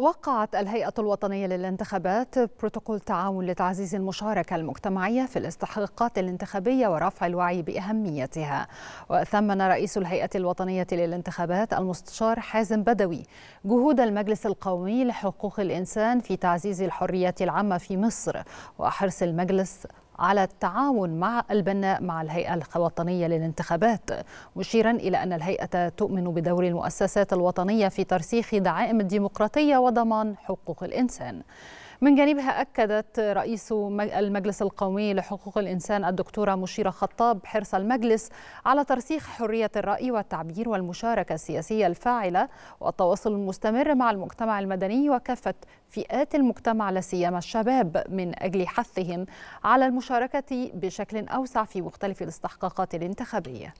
وقعت الهيئة الوطنية للانتخابات بروتوكول تعاون لتعزيز المشاركة المجتمعية في الاستحقاقات الانتخابية ورفع الوعي بأهميتها وثمن رئيس الهيئة الوطنية للانتخابات المستشار حازم بدوي جهود المجلس القومي لحقوق الإنسان في تعزيز الحرية العامة في مصر وحرص المجلس على التعاون مع البناء مع الهيئة الوطنية للانتخابات مشيرا إلى أن الهيئة تؤمن بدور المؤسسات الوطنية في ترسيخ دعائم الديمقراطية وضمان حقوق الإنسان من جانبها أكدت رئيس المجلس القومي لحقوق الإنسان الدكتورة مشيرة خطاب حرص المجلس على ترسيخ حرية الرأي والتعبير والمشاركة السياسية الفاعلة والتواصل المستمر مع المجتمع المدني وكافة فئات المجتمع لا سيما الشباب من أجل حثهم على المشاركة المشاركة بشكل أوسع في مختلف الاستحقاقات الانتخابية